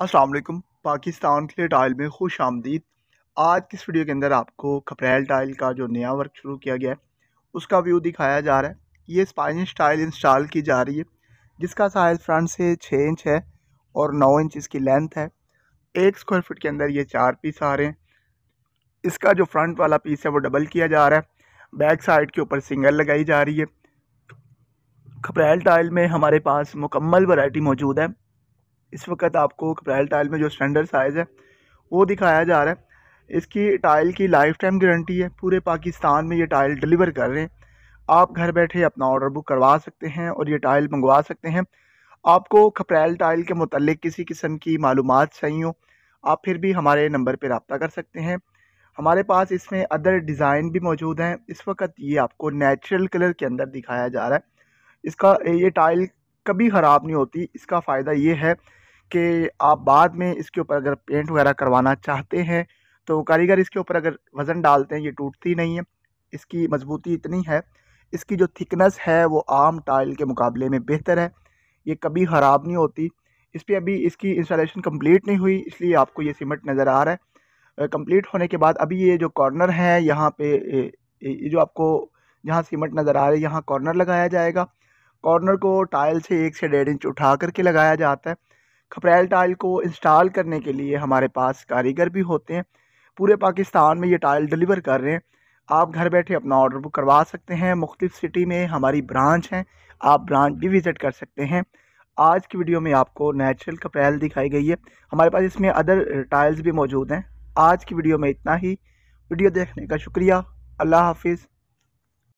असलकम पाकिस्तान के लिए टाइल में खुश आमदीद आज की इस वीडियो के अंदर आपको खपरेल टाइल का जो नया वर्क शुरू किया गया है उसका व्यू दिखाया जा रहा है ये स्पाइनिश टाइल इंस्टॉल की जा रही है जिसका साइज फ्रंट से छः इंच है और नौ इंच इसकी लेंथ है एक स्क्वायर फुट के अंदर ये चार पीस आ रहे हैं इसका जो फ्रंट वाला पीस है वो डबल किया जा रहा है बैक साइड के ऊपर सिंगल लगाई जा रही है खपरेल टाइल में हमारे पास मुकम्मल वरायटी मौजूद है इस वक्त आपको कपरैल टाइल में जो स्टैंडर्ड साइज़ है वो दिखाया जा रहा है इसकी टाइल की लाइफ टाइम गारंटी है पूरे पाकिस्तान में ये टाइल डिलीवर कर रहे हैं आप घर बैठे अपना ऑर्डर बुक करवा सकते हैं और ये टाइल मंगवा सकते हैं आपको खपरेल टाइल के मतलब किसी किस्म की मालूम चाहिए हो आप फिर भी हमारे नंबर पर रबता कर सकते हैं हमारे पास इसमें अदर डिज़ाइन भी मौजूद हैं इस वक्त ये आपको नेचुरल कलर के अंदर दिखाया जा रहा है इसका ये टाइल कभी ख़राब नहीं होती इसका फ़ायदा ये है कि आप बाद में इसके ऊपर अगर पेंट वगैरह करवाना चाहते हैं तो कारीगर इसके ऊपर अगर वज़न डालते हैं ये टूटती नहीं है इसकी मजबूती इतनी है इसकी जो थिकनेस है वो आम टाइल के मुकाबले में बेहतर है ये कभी ख़राब नहीं होती इस पर अभी इसकी इंस्टॉलेशन कम्प्लीट नहीं हुई इसलिए आपको ये सीमेंट नज़र आ रहा है कम्प्लीट होने के बाद अभी ये जो कॉर्नर है यहाँ पे ये जो आपको जहाँ सीमेंट नज़र आ रही है यहाँ कॉर्नर लगाया जाएगा कॉर्नर को टाइल से एक से डेढ़ इंच उठा करके लगाया जाता है खपरेल टाइल को इंस्टॉल करने के लिए हमारे पास कारीगर भी होते हैं पूरे पाकिस्तान में ये टाइल डिलीवर कर रहे हैं आप घर बैठे अपना ऑर्डर बुक करवा सकते हैं मुख्तफ सिटी में हमारी ब्रांच हैं आप ब्रांच भी विज़िट कर सकते हैं आज की वीडियो में आपको नेचुरल कपरेल दिखाई गई है हमारे पास इसमें अदर टाइल्स भी मौजूद हैं आज की वीडियो में इतना ही वीडियो देखने का शुक्रिया अल्लाह हाफिज़